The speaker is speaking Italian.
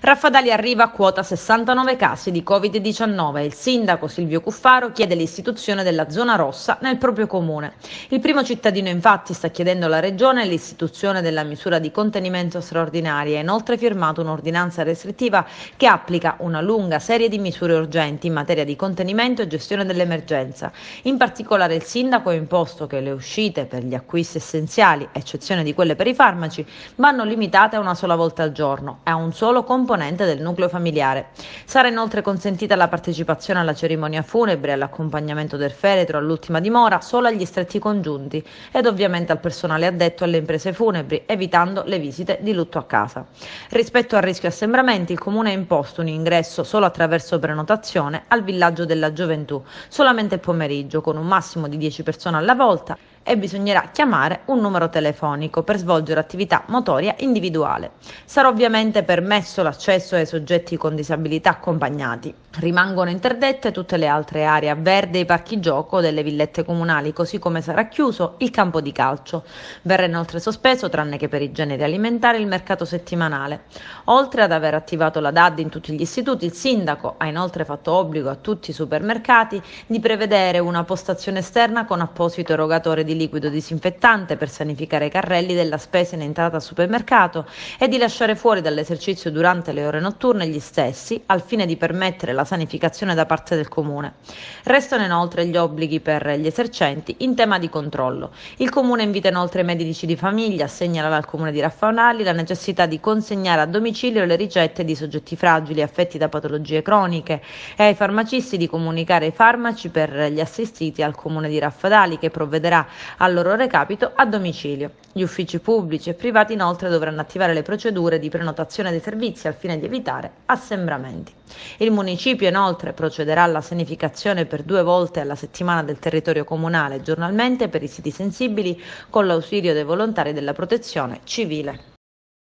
Raffadali arriva a quota 69 casi di Covid-19 il sindaco Silvio Cuffaro chiede l'istituzione della zona rossa nel proprio comune. Il primo cittadino infatti sta chiedendo alla regione l'istituzione della misura di contenimento straordinaria e inoltre firmato un'ordinanza restrittiva che applica una lunga serie di misure urgenti in materia di contenimento e gestione dell'emergenza. In particolare il sindaco ha imposto che le uscite per gli acquisti essenziali, eccezione di quelle per i farmaci, vanno limitate una sola volta al giorno e a un solo compito componente del nucleo familiare. Sarà inoltre consentita la partecipazione alla cerimonia funebre, all'accompagnamento del feretro, all'ultima dimora, solo agli stretti congiunti ed ovviamente al personale addetto alle imprese funebri, evitando le visite di lutto a casa. Rispetto al rischio assembramenti, il Comune ha imposto un ingresso solo attraverso prenotazione al villaggio della gioventù, solamente il pomeriggio, con un massimo di 10 persone alla volta e bisognerà chiamare un numero telefonico per svolgere attività motoria individuale. Sarà ovviamente permesso l'accesso ai soggetti con disabilità accompagnati. Rimangono interdette tutte le altre aree verde e i parchi gioco delle villette comunali, così come sarà chiuso il campo di calcio. Verrà inoltre sospeso, tranne che per i generi alimentari, il mercato settimanale. Oltre ad aver attivato la DAD in tutti gli istituti, il sindaco ha inoltre fatto obbligo a tutti i supermercati di prevedere una postazione esterna con apposito erogatore di liquido disinfettante per sanificare i carrelli della spesa in entrata al supermercato e di lasciare fuori dall'esercizio durante le ore notturne gli stessi, al fine di permettere la sanificazione da parte del Comune. Restano inoltre gli obblighi per gli esercenti in tema di controllo. Il Comune invita inoltre i medici di famiglia a segnalare al Comune di Raffaonali la necessità di consegnare a domicilio le ricette di soggetti fragili affetti da patologie croniche e ai farmacisti di comunicare i farmaci per gli assistiti al Comune di Raffadali che provvederà al loro recapito a domicilio. Gli uffici pubblici e privati inoltre dovranno attivare le procedure di prenotazione dei servizi al fine di evitare assembramenti. Il municipio inoltre procederà alla sanificazione per due volte alla settimana del territorio comunale giornalmente per i siti sensibili con l'ausilio dei volontari della protezione civile.